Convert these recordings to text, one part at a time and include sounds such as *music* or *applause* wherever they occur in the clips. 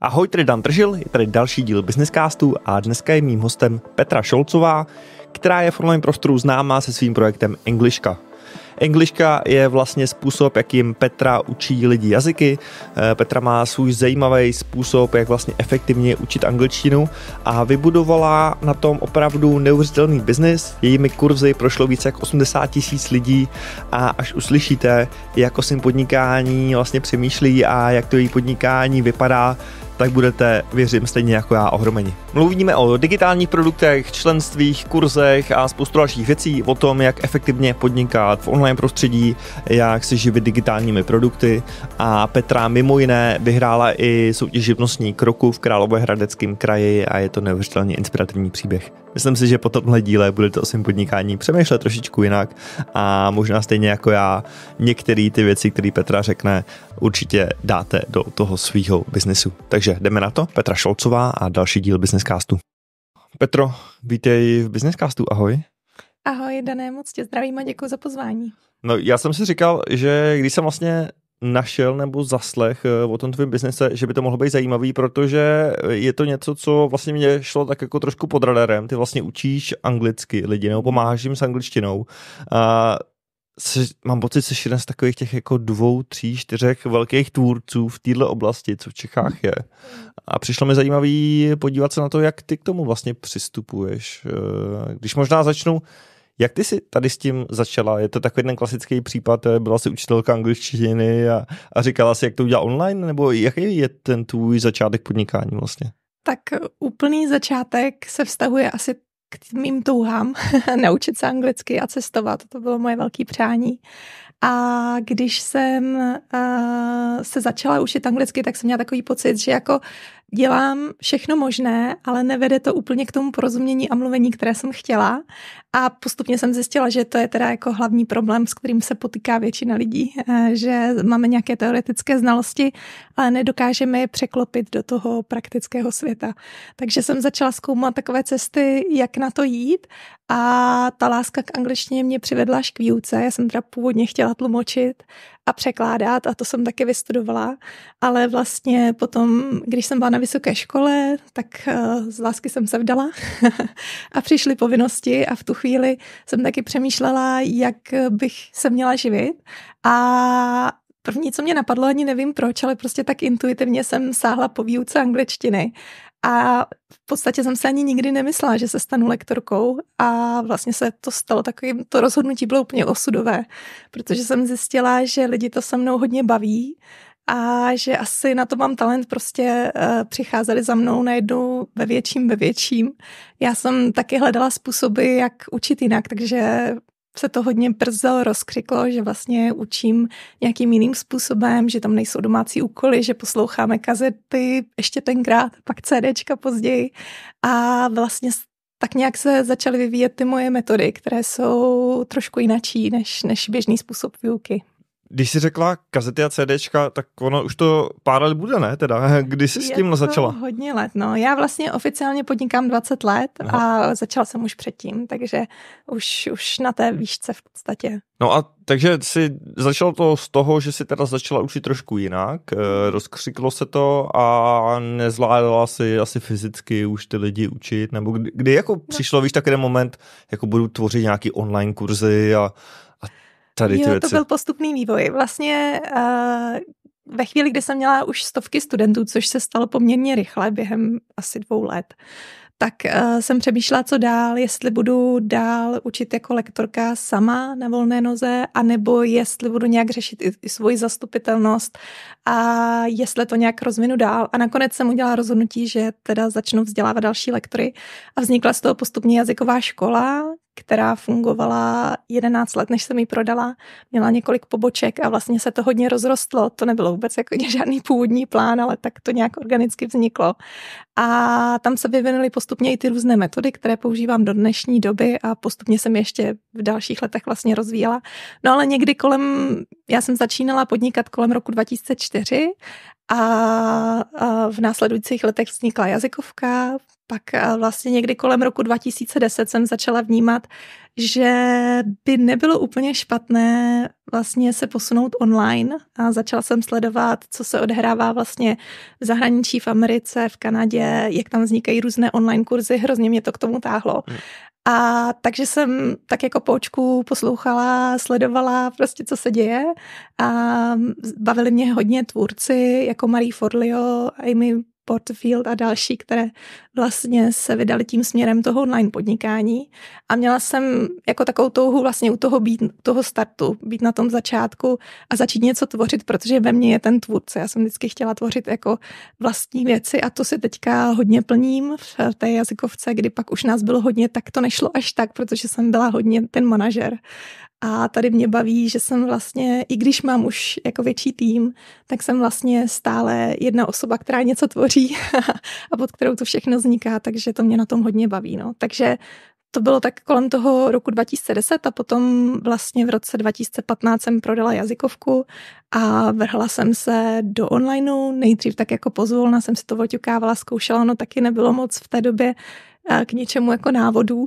Ahoj, tady Dan Tržil, je tady další díl Businesscastu a dneska je mým hostem Petra Šolcová, která je v online prostoru známá se svým projektem Englishka. Engliška je vlastně způsob, jakým Petra učí lidi jazyky. Eh, Petra má svůj zajímavý způsob, jak vlastně efektivně učit angličtinu a vybudovala na tom opravdu neuvěřitelný biznis. Jejími kurzy prošlo více jak 80 tisíc lidí a až uslyšíte, jak o podnikání vlastně přemýšlí a jak to její podnikání vypadá, tak budete, věřím, stejně jako já ohromeni. Mluvíme o digitálních produktech, členstvích, kurzech a spoustu dalších věcí, o tom, jak efektivně podnikat v online prostředí, jak si živit digitálními produkty a Petra mimo jiné vyhrála i soutěž živnostní kroku v Královéhradeckém kraji a je to neuvěřitelně inspirativní příběh. Myslím si, že po tomhle díle budete o svém podnikání přemýšlet trošičku jinak a možná stejně jako já některé ty věci, které Petra řekne, určitě dáte do toho svého biznesu. Takže jdeme na to. Petra Šolcová a další díl Businesscastu. Petro, vítej v Businesscastu, ahoj. Ahoj, Dané, moc tě zdravím a děkuji za pozvání. No, já jsem si říkal, že když jsem vlastně našel nebo zaslech eh, o tom tvém biznise, že by to mohlo být zajímavý, protože eh, je to něco, co vlastně mě šlo tak jako trošku pod radarem. Ty vlastně učíš anglicky lidi nebo pomáháš jim s angličtinou. A se, mám pocit, že jeden z takových těch jako dvou, tří, čtyřech velkých tvůrců v této oblasti, co v Čechách je. A přišlo mi zajímavé podívat se na to, jak ty k tomu vlastně přistupuješ. Eh, když možná začnu jak ty si tady s tím začala? Je to takový ten klasický případ, eh, byla jsi učitelka angličtiny a, a říkala si, jak to udělat online, nebo jaký je ten tvůj začátek podnikání vlastně? Tak eh, úplný začátek se vztahuje asi k mým touhám *laughs* naučit se anglicky a cestovat. To bylo moje velké přání. A když jsem uh, se začala učit anglicky, tak jsem měla takový pocit, že jako dělám všechno možné, ale nevede to úplně k tomu porozumění a mluvení, které jsem chtěla. A postupně jsem zjistila, že to je teda jako hlavní problém, s kterým se potýká většina lidí, eh, že máme nějaké teoretické znalosti, ale nedokážeme je překlopit do toho praktického světa. Takže jsem začala zkoumat takové cesty, jak na to jít a ta láska k angličtině mě přivedla až k výuce. Já jsem teda původně chtěla tlumočit a překládat a to jsem taky vystudovala, ale vlastně potom, když jsem byla na vysoké škole, tak eh, z lásky jsem se vdala *laughs* a přišly povinnosti a v tu chvíli jsem taky přemýšlela, jak bych se měla živit a První, co mě napadlo, ani nevím proč, ale prostě tak intuitivně jsem sáhla po výuce angličtiny a v podstatě jsem se ani nikdy nemyslela, že se stanu lektorkou a vlastně se to stalo takový, to rozhodnutí bylo úplně osudové, protože jsem zjistila, že lidi to se mnou hodně baví a že asi na to mám talent, prostě uh, přicházeli za mnou najednou ve větším, ve větším. Já jsem taky hledala způsoby, jak učit jinak, takže se to hodně brzo rozkřiklo, že vlastně učím nějakým jiným způsobem, že tam nejsou domácí úkoly, že posloucháme kazety ještě tenkrát, pak CDčka později a vlastně tak nějak se začaly vyvíjet ty moje metody, které jsou trošku jinačí než, než běžný způsob výuky. Když jsi řekla kazety a CDčka, tak ono už to pár let bude, ne? Teda, *laughs* kdy jsi s tím začala? hodně let, no. Já vlastně oficiálně podnikám 20 let no. a začala jsem už předtím, takže už, už na té výšce v podstatě. No a takže si začalo to z toho, že si teda začala učit trošku jinak, eh, rozkřiklo se to a nezvládala si asi fyzicky už ty lidi učit, nebo kdy, kdy jako no. přišlo, víš, takový moment, jako budu tvořit nějaký online kurzy a tady ty jo, věci. to byl postupný vývoj. Vlastně uh, ve chvíli, kdy jsem měla už stovky studentů, což se stalo poměrně rychle během asi dvou let, tak uh, jsem přemýšlela, co dál, jestli budu dál učit jako lektorka sama na volné noze, anebo jestli budu nějak řešit i, i svoji zastupitelnost a jestli to nějak rozvinu dál. A nakonec jsem udělala rozhodnutí, že teda začnu vzdělávat další lektory a vznikla z toho postupně jazyková škola, která fungovala 11 let, než jsem ji prodala. Měla několik poboček a vlastně se to hodně rozrostlo. To nebylo vůbec jako *laughs* žádný původní plán, ale tak to nějak organicky vzniklo. A tam se vyvinuly postupně i ty různé metody, které používám do dnešní doby a postupně jsem ještě v dalších letech vlastně rozvíjela. No ale někdy kolem, já jsem začínala podnikat kolem roku 2004 a v následujících letech vznikla jazykovka, pak eh, vlastně někdy kolem roku 2010 jsem začala vnímat, že by nebylo úplně špatné vlastně se posunout online a začala jsem sledovat, co se odehrává vlastně v zahraničí, v Americe, v Kanadě, jak tam vznikají různé online kurzy, hrozně mě to k tomu táhlo. Hmm. A takže jsem tak jako po poslouchala, sledovala prostě, co se děje. A bavili mě hodně tvůrci, jako Marie Forleo, Amy Portfield a další, které vlastně se vydali tím směrem toho online podnikání. A měla jsem jako takovou touhu vlastně u toho být, toho startu, být na tom začátku a začít něco tvořit, protože ve mně je ten tvůrce. Já jsem vždycky chtěla tvořit jako vlastní věci a to si teďka hodně plním v té jazykovce, kdy pak už nás bylo hodně, tak to nešlo až tak, protože jsem byla hodně ten manažer a tady mě baví, že jsem vlastně, i když mám už jako větší tým, tak jsem vlastně stále jedna osoba, která něco tvoří *laughs* a pod kterou to všechno vzniká, takže to mě na tom hodně baví. No. Takže to bylo tak kolem toho roku 2010 a potom vlastně v roce 2015 jsem prodala jazykovku a vrhla jsem se do onlineu, nejdřív tak jako pozvolna jsem si to oťukávala, zkoušela, no taky nebylo moc v té době eh, k něčemu jako návodů,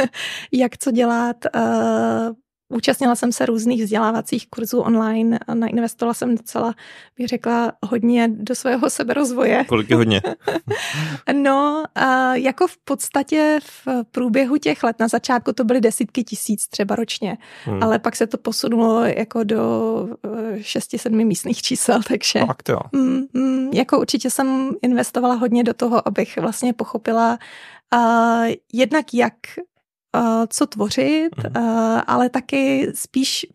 *laughs* jak co dělat, eh, Účastnila jsem se různých vzdělávacích kurzů online, nainvestovala jsem docela, bych řekla, hodně do svého seberozvoje. Kolik je hodně? *laughs* no, jako v podstatě v průběhu těch let, na začátku to byly desítky tisíc třeba ročně, hmm. ale pak se to posunulo jako do eh, šesti, sedmi místních čísel, takže... to jo. Mm, mm, jako určitě jsem investovala hodně do toho, abych vlastně pochopila, a jednak jak Eh, co tvořit, mhm. eh, ale taky spíš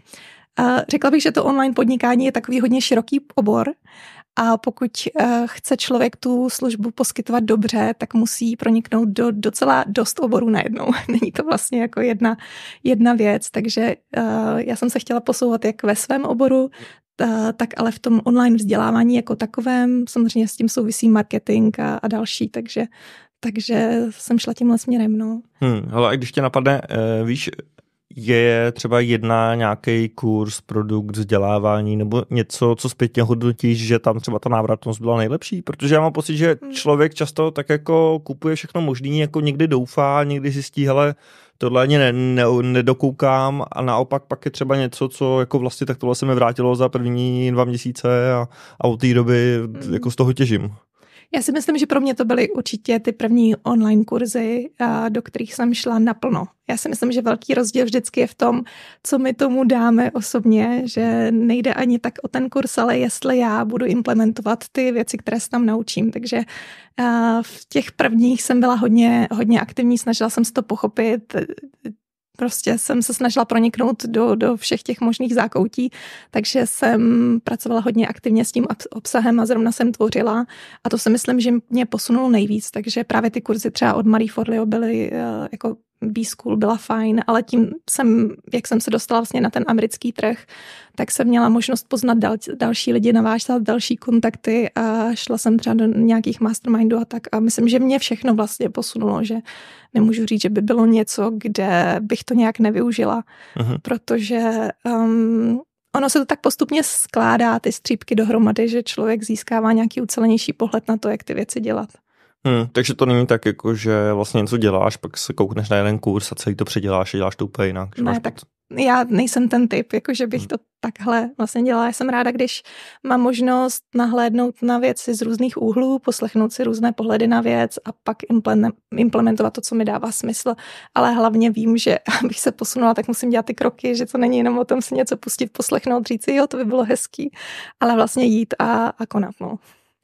eh, řekla bych, že to online podnikání je takový hodně široký obor a pokud chce člověk tu službu poskytovat dobře, tak musí proniknout do docela dost oborů najednou. *laughs* Není to vlastně jako jedna, jedna věc, takže já jsem se chtěla posouvat jak ve svém oboru, tak ale v tom online vzdělávání jako takovém, samozřejmě s tím souvisí marketing a, a další, takže takže jsem šla tímhle směrem, no. Hmm, hele, a když tě napadne, eh, víš, je třeba jedna nějaký kurz, produkt, vzdělávání nebo něco, co zpětně hodnotíš, že tam třeba ta návratnost byla nejlepší? Protože já mám pocit, že hmm. člověk často tak jako kupuje všechno možný, jako někdy doufá, někdy zjistí, hele, tohle ani ne, ne, nedokoukám a naopak pak je třeba něco, co jako vlastně tak tohle se mi vrátilo za první dva měsíce a, a od té doby mm. jako z toho těžím. Já si myslím, že pro mě to byly určitě ty první online kurzy, eh, do kterých jsem šla naplno. Já si myslím, že velký rozdíl vždycky je v tom, co my tomu dáme osobně, že nejde ani tak o ten kurz, ale jestli já budu implementovat ty věci, které se tam naučím. Takže eh, v těch prvních jsem byla hodně, hodně aktivní, snažila jsem se to pochopit, Prostě jsem se snažila proniknout do, do všech těch možných zákoutí, takže jsem pracovala hodně aktivně s tím obsahem a zrovna jsem tvořila a to si myslím, že mě posunulo nejvíc, takže právě ty kurzy třeba od Marie Forleo byly eh, jako B School byla fajn, ale tím jsem, jak jsem se dostala vlastně na ten americký trh, tak jsem měla možnost poznat dal, další lidi, navážet další kontakty a šla jsem třeba do nějakých mastermindů a tak a myslím, že mě všechno vlastně posunulo, že nemůžu říct, že by bylo něco, kde bych to nějak nevyužila, Aha. Mhm. protože um, ono se to tak postupně skládá, ty střípky dohromady, že člověk získává nějaký ucelenější pohled na to, jak ty věci dělat. Hmm, takže to není tak, jako, že vlastně něco děláš, pak se koukneš na jeden kurz a celý to předěláš a děláš to úplně jinak. Ne, tak já nejsem ten typ, jako že bych hmm. to takhle vlastně dělala. Já jsem ráda, když mám možnost nahlédnout na věci z různých úhlů, poslechnout si různé pohledy na věc a pak implementovat to, co mi dává smysl. Ale hlavně vím, že *laughs* abych se posunula, tak musím dělat ty kroky, že to není jenom o tom si něco pustit, poslechnout, říct, jo, to by bylo hezký, ale vlastně jít a, a konat. No.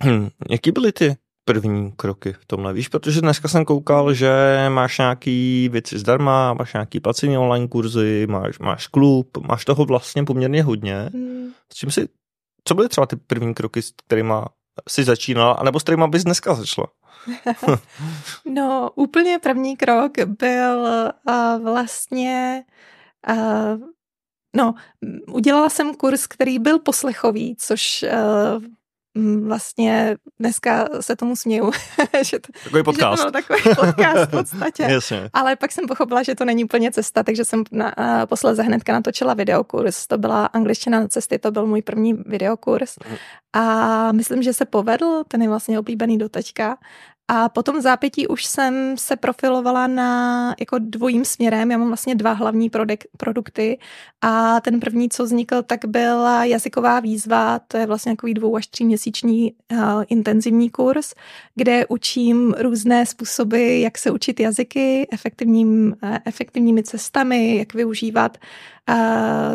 Hmm. Jaký byly ty první kroky v tomhle? Víš, protože dneska jsem koukal, že máš nějaký věci zdarma, máš nějaký placený online kurzy, máš, máš klub, máš toho vlastně poměrně hodně. Hmm. S čím si, co byly třeba ty první kroky, s kterýma jsi začínala, anebo s kterýma bys dneska začala? *laughs* no, úplně první krok byl uh, vlastně uh, No, udělala jsem kurz, který byl poslechový, což uh, Mm, vlastně dneska se tomu směju. *laughs* že to, takový podcast. Že to byl takový podcast v podstatě. *laughs* Jasně. Ale pak jsem pochopila, že to není úplně cesta, takže jsem na, uh, posledze hnedka natočila videokurs. To byla angličtina na cesty, to byl můj první videokurs. Mhm. A myslím, že se povedl, ten je vlastně oblíbený do teďka. A potom v zápětí už jsem se profilovala na jako dvojím směrem. Já mám vlastně dva hlavní produk- produkty a ten první, co vznikl, tak byla jazyková výzva. To je vlastně takový dvou až tří měsíční uh, intenzivní kurz, kde učím různé způsoby, jak se učit jazyky efektivním, uh, efektivními cestami, jak využívat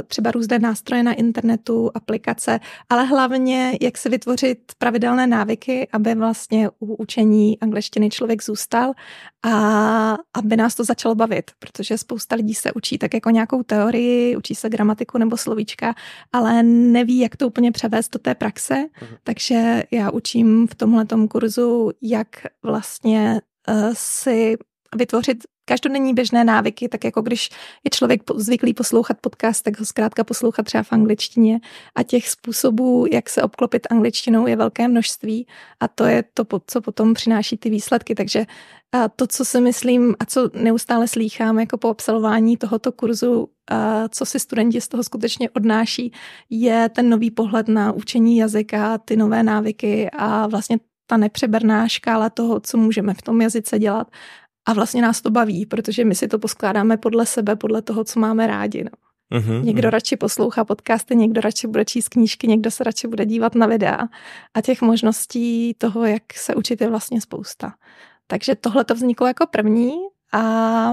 třeba různé nástroje na internetu, aplikace, ale hlavně, jak se vytvořit pravidelné návyky, aby vlastně u učení angličtiny člověk zůstal a aby nás to začalo bavit, protože spousta lidí se učí tak jako nějakou teorii, učí se gramatiku nebo slovíčka, ale neví, jak to úplně převést do té praxe, uh-huh. takže já učím v tomhletom kurzu, jak vlastně eh, si vytvořit každodenní běžné návyky, tak jako když je člověk zvyklý poslouchat podcast, tak ho zkrátka poslouchat třeba v angličtině a těch způsobů, jak se obklopit angličtinou, je velké množství a to je to, co potom přináší ty výsledky. Takže to, co si myslím a co neustále slýchám jako po absolvování tohoto kurzu, co si studenti z toho skutečně odnáší, je ten nový pohled na učení jazyka, ty nové návyky a vlastně ta nepřeberná škála toho, co můžeme v tom jazyce dělat a vlastně nás to baví, protože my si to poskládáme podle sebe, podle toho, co máme rádi. No. Uhum, někdo uhum. radši poslouchá podcasty, někdo radši bude číst knížky, někdo se radši bude dívat na videa. A těch možností toho, jak se učit, je vlastně spousta. Takže tohle to vzniklo jako první a, a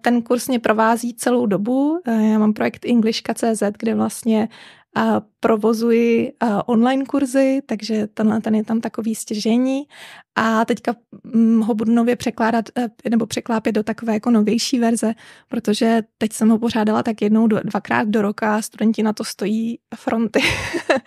ten kurz mě provází celou dobu. Eh, já mám projekt Englishka.cz, kde vlastně provozuji uh, online kurzy, takže tenhle ten je tam takový stěžení a teďka hm, ho budu nově překládat eh, nebo překlápět do takové jako novější verze, protože teď jsem ho pořádala tak jednou, do, dvakrát do roka a studenti na to stojí fronty.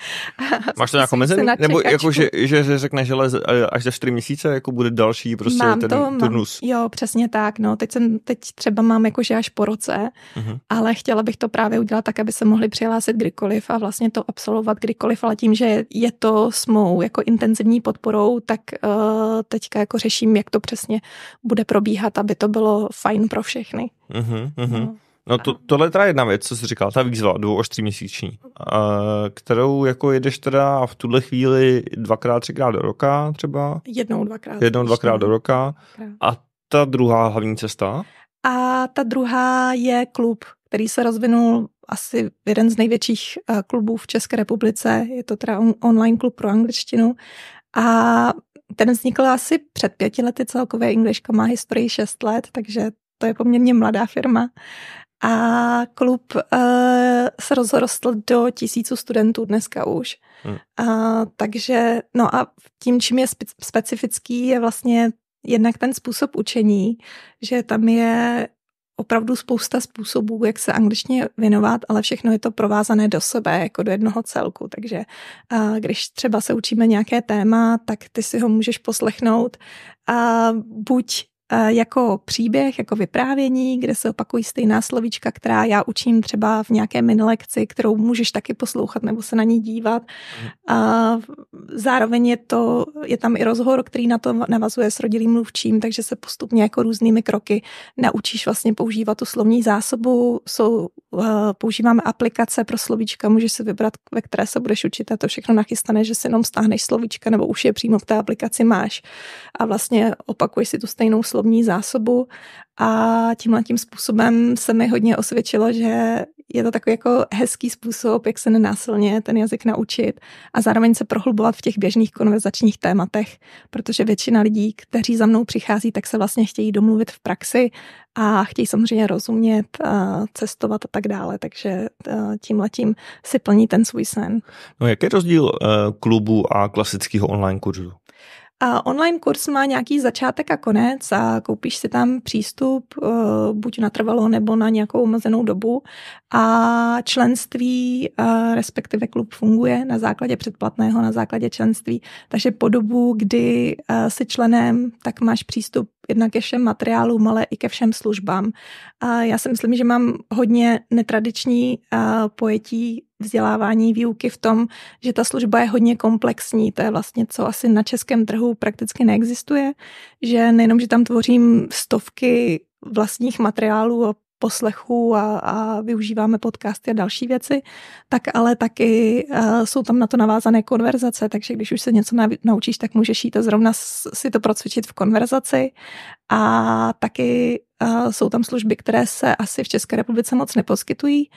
*laughs* Máš to nějakou mezení? Nebo jako, že, že řekne, že eh, až za čtyři měsíce jako bude další prostě mám ten to, turnus. Mám, jo, přesně tak. No, teď, jsem, teď třeba mám jakože až po roce, uh-huh. ale chtěla bych to právě udělat tak, aby se mohli přihlásit kdykoliv a vlastně to absolvovat kdykoliv, ale tím, že je to s mou jako intenzivní podporou, tak uh, teďka jako řeším, jak to přesně bude probíhat, aby to bylo fajn pro všechny. Uh-huh, uh-huh. No. No to, tohle je teda jedna věc, co jsi říkal, ta výzva dvou až tři měsíční, eh, kterou jako jedeš teda v tuhle chvíli dvakrát, třikrát do roka třeba? Jednou, dvakrát. Jednou, dvakrát do roka. A ta druhá hlavní cesta? A ta druhá je klub, který se rozvinul asi jeden z největších eh, klubů v České republice. Je to teda online klub pro angličtinu. A ten vznikl asi před pěti lety celkově. Englishka má historii šest let, takže to je poměrně mladá firma. A klub uh, se rozrostl do tisíců studentů dneska už. Hmm. Uh, takže, no a tím, čím je specifický, je vlastně jednak ten způsob učení, že tam je opravdu spousta způsobů, jak se angličtině věnovat, ale všechno je to provázané do sebe, jako do jednoho celku. Takže když třeba se učíme nějaké téma, tak ty si ho můžeš poslechnout a buď E, jako příběh, jako vyprávění, kde se opakují stejná slovíčka, která já učím třeba v nějaké minilekci, kterou můžeš taky poslouchat nebo se na ní dívat. A zároveň je, to, je tam i rozhovor, který na to navazuje s rodilým mluvčím, takže se postupně jako různými kroky naučíš vlastně používat tu slovní zásobu. Jsou Eh, používáme aplikace pro slovíčka, můžeš si vybrat, ve které se budeš učit a to všechno nachystane, že si jenom stáhneš slovíčka nebo už je přímo v té aplikaci máš a vlastně opakuješ si tu stejnou slovní zásobu a tímhle tím způsobem se mi hodně osvědčilo, že je to takový jako hezký způsob, jak se nenásilně ten jazyk naučit a zároveň se prohlubovat v těch běžných konverzačních tématech, protože většina lidí, kteří za mnou přichází, tak se vlastně chtějí domluvit v praxi a chtějí samozřejmě rozumět, eh, cestovat a tak dále, takže eh, tím letím si plní ten svůj sen. No jaký je rozdíl eh, klubu a klasického online kurzu? A online kurz má nějaký začátek a konec a koupíš si tam přístup eh, buď na trvalo nebo na nějakou omezenou dobu a členství, eh, respektive klub funguje na základě předplatného, na základě členství. Takže po dobu, kdy eh, jsi členem, tak máš přístup jednak ke všem materiálům, ale i ke všem službám. Já si myslím, že mám hodně netradiční pojetí vzdělávání výuky v tom, že ta služba je hodně komplexní. To je vlastně, co asi na českém trhu prakticky neexistuje, že nejenom, že tam tvořím stovky vlastních materiálů a poslechů a, a využíváme podcasty a další věci, tak ale taky uh, jsou tam na to navázané konverzace, takže když už se něco naučíš, tak můžeš jít a zrovna si to procvičit v konverzaci a taky uh, jsou tam služby, které se asi v České republice moc neposkytují,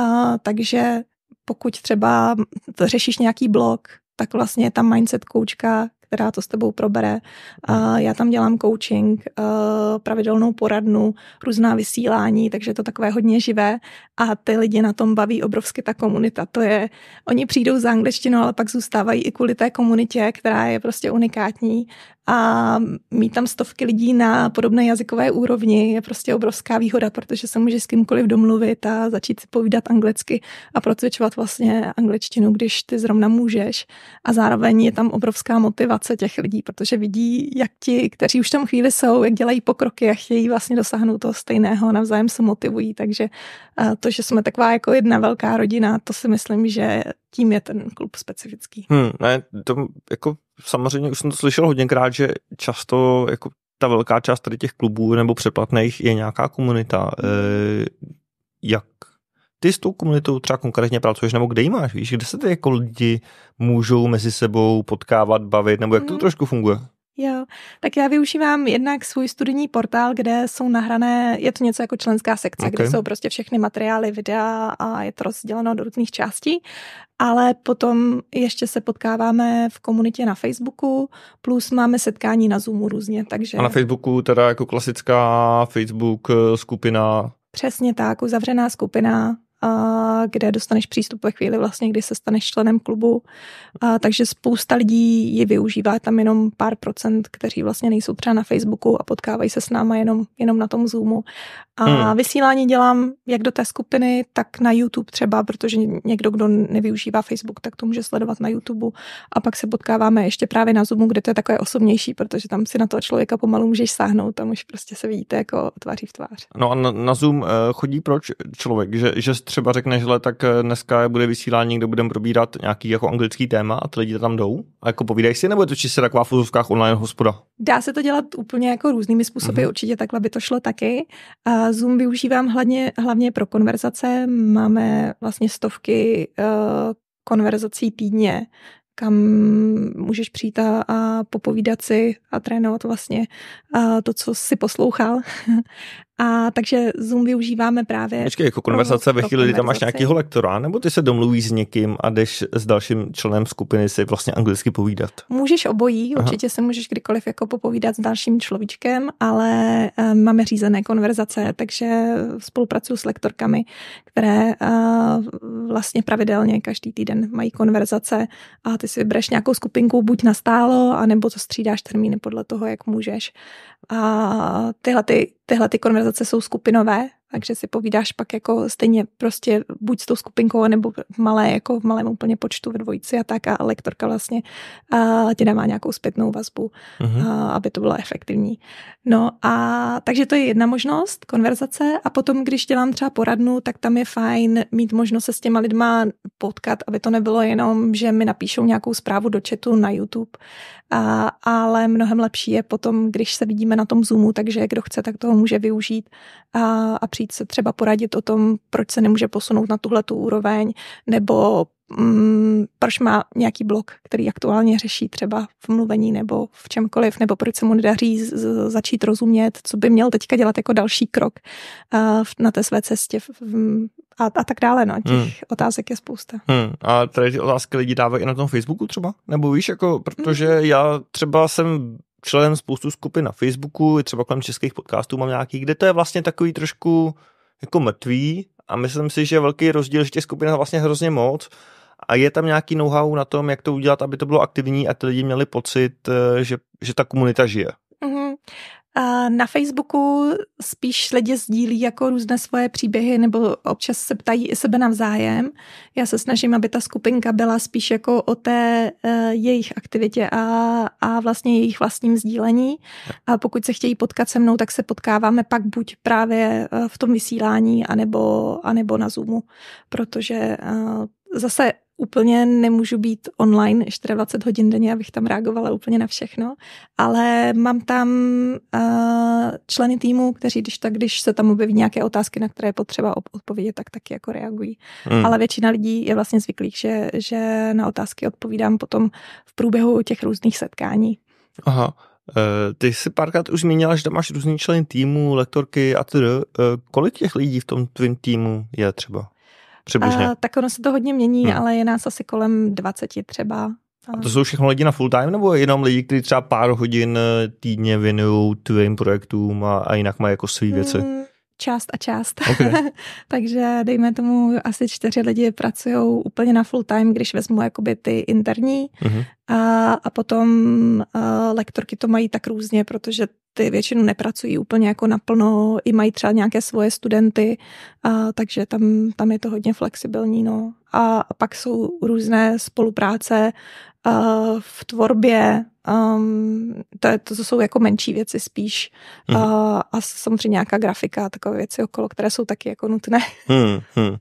uh, takže pokud třeba řešíš nějaký blok, tak vlastně je tam mindset koučka, která to s tebou probere. Mhm. Já tam dělám coaching, eh, pravidelnou poradnu, různá vysílání, takže je to takové hodně živé a ty lidi na tom baví obrovsky ta komunita. To je, oni přijdou za angličtinu, ale pak zůstávají i kvůli té komunitě, která je prostě unikátní a mít tam stovky lidí na podobné jazykové úrovni je prostě obrovská výhoda, protože se můžeš s kýmkoliv domluvit a začít si povídat anglicky a procvičovat vlastně angličtinu, když ty zrovna můžeš. A zároveň je tam obrovská motivace těch lidí, protože vidí, jak ti, kteří už tam chvíli jsou, jak dělají pokroky a chtějí vlastně dosáhnout toho stejného, navzájem se motivují. Takže eh, to, že jsme taková jako jedna velká rodina, to si myslím, že tím je ten klub specifický. Hmm, ne, to jako samozřejmě už jsem to slyšel hodněkrát, že často jako ta velká část tady těch klubů nebo přeplatných je nějaká komunita. E, jak ty s tou komunitou třeba konkrétně pracuješ, nebo kde ji máš, víš, kde se ty jako lidi můžou mezi sebou potkávat, bavit, nebo jak to hmm. trošku funguje? Jo, tak já využívám jednak svůj studijní portál, kde jsou nahrané, je to něco jako členská sekce, okay. kde jsou prostě všechny materiály, videa a je to rozděleno do různých částí. Ale potom ještě se potkáváme v komunitě na Facebooku, plus máme setkání na Zoomu různě, takže... A na Facebooku teda jako klasická Facebook eh, skupina Přesně tak, uzavřená skupina, kde dostaneš přístup ve chvíli vlastně, kdy se staneš členem klubu. A, takže spousta lidí ji využívá, tam jenom pár procent, kteří vlastně nejsou třeba na Facebooku a potkávají se s náma jenom, jenom na tom Zoomu. A hmm. vysílání dělám jak do té skupiny, tak na YouTube třeba, protože někdo, kdo nevyužívá Facebook, tak to může sledovat na YouTube. A pak se potkáváme ještě právě na Zoomu, kde to je takové osobnější, protože tam si na toho člověka pomalu můžeš sáhnout, tam už prostě se vidíte jako tváří v tvář. No a na, na Zoom eh, chodí proč člověk, že, že třeba řekne, že tak eh, dneska bude vysílání, kde budeme probírat nějaký jako anglický téma a ty lidi tam jdou a jako povídají si, nebo je to čistě taková v fuzovkách online hospoda? Dá se to dělat úplně jako různými způsoby, mm-hmm. určitě takhle by to šlo taky. A Zoom využívám hlavně, hlavně pro konverzace, máme vlastně stovky uh, konverzací týdně, kam můžeš přijít a, a popovídat si a trénovat vlastně a to, co si poslouchal. *laughs* A takže Zoom využíváme právě. Počkej, jako konverzace ve chvíli, kdy tam máš nějakého lektora, nebo ty se domluvíš s někým a jdeš s dalším členem skupiny si vlastně anglicky povídat? Můžeš obojí, Aha. určitě se můžeš kdykoliv jako popovídat s dalším človíčkem, ale uh, máme řízené konverzace, takže spolupracuju s lektorkami, které uh, vlastně pravidelně každý týden mají konverzace a ty si vybereš nějakou skupinku buď na stálo, anebo to střídáš termíny podle toho, jak můžeš. A tyhle, ty, tyhle ty konverzace jsou skupinové takže si povídáš pak jako stejně prostě buď s tou skupinkou, nebo v malé, jako v malém úplně počtu ve dvojici a tak a lektorka vlastně a tě dává nějakou zpětnou vazbu, uh-huh. a, aby to bylo efektivní. No a takže to je jedna možnost, konverzace a potom, když dělám třeba poradnu, tak tam je fajn mít možnost se s těma lidma potkat, aby to nebylo jenom, že mi napíšou nějakou zprávu do chatu na YouTube, a, ale mnohem lepší je potom, když se vidíme na tom Zoomu, takže kdo chce, tak toho může využít a, a přijít začít se třeba poradit o tom, proč se nemůže posunout na tuhle tu úroveň, nebo mm, proč má nějaký blok, který aktuálně řeší třeba v mluvení nebo v čemkoliv, nebo proč se mu nedaří z, začít rozumět, co by měl teďka dělat jako další krok uh, na té své cestě v, v, a, a tak dále. No. Těch hmm. otázek je spousta. Hmm. A tady ty otázky lidi dávají i na tom Facebooku třeba? Nebo víš, jako, protože hmm. já třeba jsem členem spoustu skupin na Facebooku, třeba kolem českých podcastů mám nějaký, kde to je vlastně takový trošku jako mrtvý a myslím si, že velký rozdíl, že těch skupin je vlastně hrozně moc a je tam nějaký know-how na tom, jak to udělat, aby to bylo aktivní a ty lidi měli pocit, eh, že, že ta komunita žije. Mm-hmm. Na Facebooku spíš lidi sdílí jako různé svoje příběhy nebo občas se ptají i sebe navzájem. Já se snažím, aby ta skupinka byla spíš jako o té eh, jejich aktivitě a, a vlastně jejich vlastním sdílení. A pokud se chtějí potkat se mnou, tak se potkáváme pak buď právě eh, v tom vysílání, anebo, anebo na Zoomu, protože eh, zase úplně nemůžu být online 24 hodin denně, abych tam reagovala úplně na všechno, ale mám tam uh, členy týmu, kteří když tak, když se tam objeví nějaké otázky, na které je potřeba odpovědět, tak taky jako reagují. Hmm. Ale většina lidí je vlastně zvyklých, že, že na otázky odpovídám potom v průběhu těch různých setkání. Aha. Eh, ty jsi párkrát už zmínila, že tam máš různý členy týmu, lektorky a tedy. Eh, kolik těch lidí v tom tvém týmu je třeba? Přibližně. A, tak ono se to hodně mění, hmm. ale je nás asi kolem 20 třeba. A to jsou všechno lidi na full time, nebo jenom lidi, kteří třeba pár hodin eh, týdně věnují tvým projektům a, a jinak mají jako své věci? Hmm část a část. Okay. *laughs* Takže dejme tomu, asi čtyři lidi pracují úplně na full time, když vezmu jakoby ty interní uh-huh. a, a potom a lektorky to mají tak různě, protože ty většinou nepracují úplně jako naplno, i mají třeba nějaké svoje studenty, a, takže tam, tam je to hodně flexibilní. No. A, a pak jsou různé spolupráce a, v tvorbě, Um, to, je, to jsou jako menší věci spíš. Hmm. Uh, a samozřejmě nějaká grafika a takové věci okolo, které jsou taky jako nutné. *laughs* Hmm, hmm. Uh,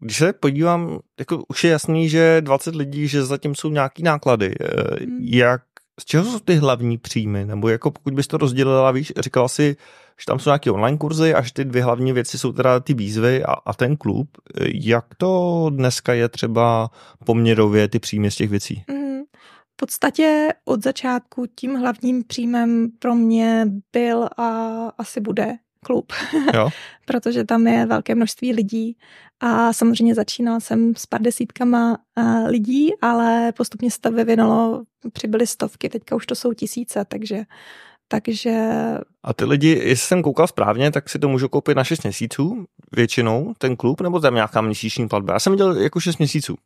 když se podívám, jako už je jasný, že 20 lidí, že zatím jsou nějaký náklady. Uh, hmm. Jak, z čeho jsou ty hlavní příjmy? Nebo jako pokud bys to rozdělila, víš, říkala si, že tam jsou nějaké online kurzy a že ty dvě hlavní věci jsou teda ty výzvy a, a ten klub. E, jak to dneska je třeba poměrově ty příjmy z těch věcí? Mm. V podstatě od začátku tím hlavním příjmem pro mě byl a asi bude klub, jo. *laughs* protože tam je velké množství lidí a samozřejmě začínala jsem s pár desítkama eh, lidí, ale postupně se to vyvinulo, přibyly stovky, teďka už to jsou tisíce, takže takže... A ty lidi, jestli jsem koukal správně, tak si to můžu koupit na 6 měsíců většinou, ten klub, nebo tam nějaká měsíční platba. Já jsem dělal jako 6 měsíců.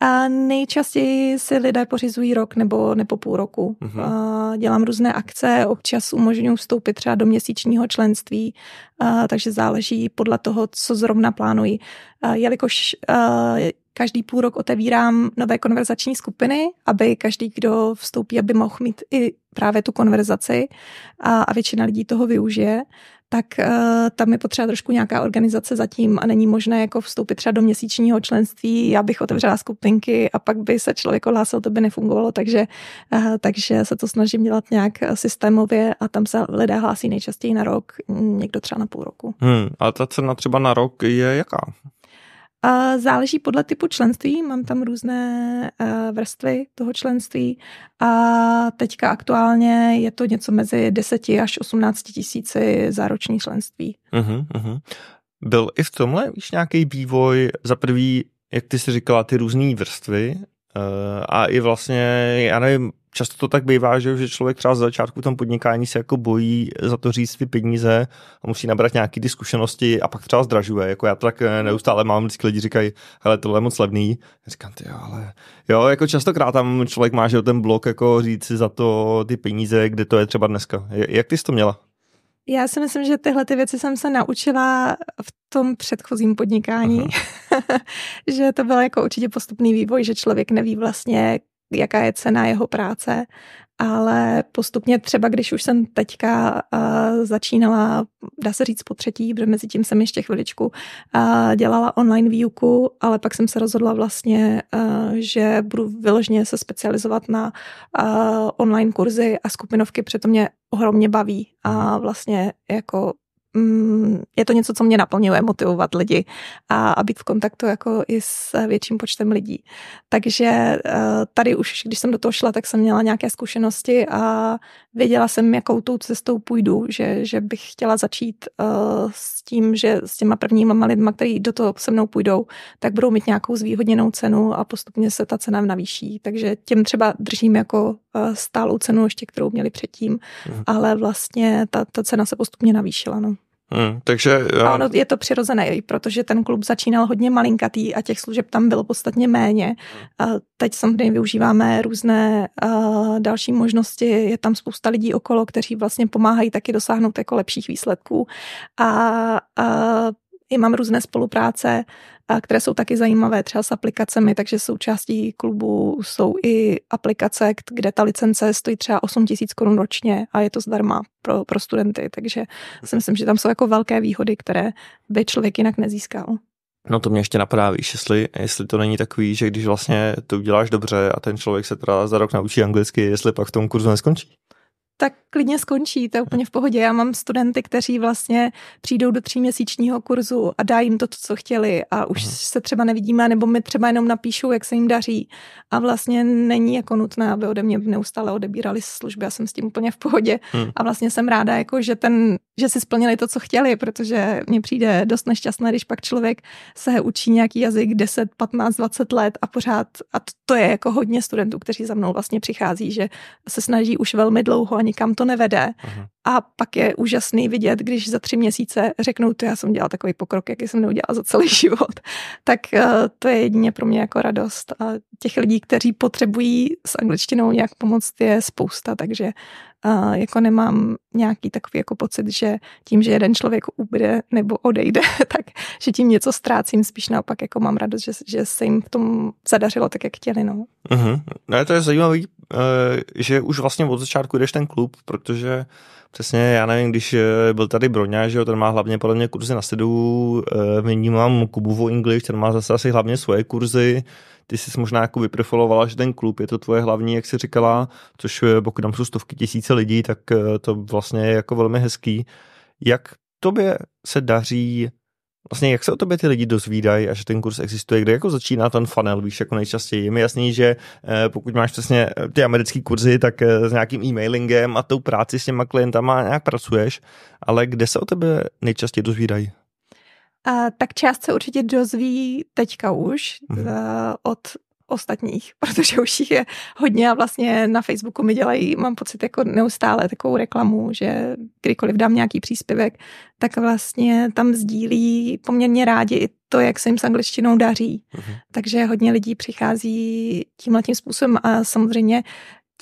A nejčastěji si lidé pořizují rok nebo, nebo půl roku. Mm-hmm. A dělám různé akce, občas umožňuji vstoupit třeba do měsíčního členství, a, takže záleží podle toho, co zrovna plánuji. A, jelikož a, každý půl rok otevírám nové konverzační skupiny, aby každý, kdo vstoupí, aby mohl mít i právě tu konverzaci a, a většina lidí toho využije tak uh, tam je potřeba trošku nějaká organizace zatím a není možné jako vstoupit třeba do měsíčního členství. Já bych otevřela skupinky a pak by se člověk hlásil, to by nefungovalo, takže, uh, takže se to snažím dělat nějak eh, systémově a tam se lidé hlásí nejčastěji na rok, někdo třeba na půl roku. Hmm, a ta cena třeba na rok je jaká? záleží podle typu členství, mám tam různé eh, vrstvy toho členství a teďka aktuálně je to něco mezi 10 až 18 tisíci za roční členství. Uh-huh, uh-huh. Byl i v tomhle už nějaký vývoj, za prvý, jak ty jsi říkala, ty různé vrstvy eh, a i vlastně, já nevím, často to tak bývá, že, člověk třeba z začátku v tom podnikání se jako bojí za to říct ty peníze a musí nabrat nějaké ty zkušenosti a pak třeba zdražuje. Jako já to tak eh, neustále mám, vždycky lidi říkají, hele, tohle je moc levný. Já říkám, ty jo, ale jo, jako častokrát tam člověk má, že ten blok jako říct si za to ty peníze, kde to je třeba dneska. Jak ty jsi to měla? Já si myslím, že tyhle ty věci jsem se naučila v tom předchozím podnikání, *laughs* že to byl jako určitě postupný vývoj, že člověk neví vlastně, jaká je cena jeho práce, ale postupně třeba, když už jsem teďka uh, začínala, dá se říct po třetí, protože mezi tím jsem ještě chviličku uh, dělala online výuku, ale pak jsem se rozhodla vlastně, uh, že budu vyložně se specializovat na uh, online kurzy a skupinovky, protože to mě ohromně baví a mhm. vlastně jako mm, je to něco, co mě naplňuje, motivovat lidi a, a být v kontaktu jako i s eh, větším počtem lidí. Takže eh, tady už, když jsem do toho šla, tak jsem měla nějaké zkušenosti a věděla jsem, jakou tou cestou půjdu, že, že bych chtěla začít uh, s tím, že s těma prvníma lidma, který do toho se mnou půjdou, tak budou mít nějakou zvýhodněnou cenu a postupně se ta cena navýší. Takže těm třeba držím jako stálou cenu ještě, kterou měli předtím, mhm. ale vlastně ta, ta cena se postupně navýšila. No. Hmm, takže... A eh, ono je to přirozené, protože ten klub začínal hodně malinkatý a těch služeb tam bylo podstatně méně. A teď samozřejmě využíváme různé eh, další možnosti, je tam spousta lidí okolo, kteří vlastně pomáhají taky dosáhnout jako lepších výsledků. A, a eh, i mám různé spolupráce a které jsou taky zajímavé třeba s aplikacemi, takže součástí klubu jsou i aplikace, kde ta licence stojí třeba 8 tisíc korun ročně a je to zdarma pro, pro studenty, takže si mhm. myslím, že tam jsou jako velké výhody, které by člověk jinak nezískal. No to mě ještě napadá, víš, jestli, jestli to není takový, že když vlastně to uděláš dobře a ten člověk se teda za rok naučí anglicky, jestli pak v tom kurzu neskončí tak klidně skončí, to je úplně v pohodě. Já mám studenty, kteří vlastně přijdou do tříměsíčního kurzu a dá jim to, co chtěli a už uh-huh. se třeba nevidíme, nebo mi třeba jenom napíšou, jak se jim daří. A vlastně není jako nutné, aby ode mě neustále odebírali služby, já jsem s tím úplně v pohodě. Uh-huh. A vlastně jsem ráda, jako, že, ten, že si splnili to, co chtěli, protože mně přijde dost nešťastné, když pak člověk se učí nějaký jazyk 10, 15, 20 let a pořád, a to, to je jako hodně studentů, kteří za mnou vlastně přichází, že se snaží už velmi dlouho a nikam to nevede. Aha. A pak je úžasný vidět, když za tři měsíce řeknou, to já jsem dělal takový pokrok, jaký jsem neudělal za celý *laughs* život. Tak eh, to je jedině pro mě jako radost. A těch lidí, kteří potřebují s angličtinou nějak pomoct, je spousta, takže eh, jako nemám nějaký takový jako pocit, že tím, že jeden člověk ubude nebo odejde, *laughs* tak že tím něco ztrácím, spíš naopak jako mám radost, že, že se jim v tom zadařilo tak, jak chtěli. No. Uh-huh. Mhm. Ne, no, to je zajímavé, eh, že už vlastně od začátku jdeš ten klub, protože Přesně, já nevím, když eh, byl tady Broňa, že jo, ten má hlavně podle mě kurzy na sedu, eh, vnímám Kubu vo English, ten má zase asi hlavně svoje kurzy, ty jsi možná jako vyprofilovala, že ten klub je to tvoje hlavní, jak jsi říkala, což eh, pokud tam jsou stovky tisíce lidí, tak to vlastně je jako velmi hezký. Jak tobě se daří Vlastně jak se o tobě ty lidi dozvídají a že ten kurz existuje, kde jako začíná ten funnel, víš, jako nejčastěji. Je mi jasný, že eh, pokud máš přesně eh, ty americké kurzy, tak eh, s nějakým e-mailingem a tou práci s těma klientama nějak pracuješ, ale kde se o tebe nejčastěji dozvídají? A, tak část se určitě dozví teďka už hmm. od ostatních, *laughs* protože už jich je hodně a vlastně na Facebooku mi dělají, mám pocit, jako neustále takovou reklamu, že kdykoliv dám nějaký příspěvek, tak vlastně tam sdílí poměrně rádi i to, jak se jim s angličtinou daří. Uh-huh. Takže hodně lidí přichází tímhle tím způsobem a samozřejmě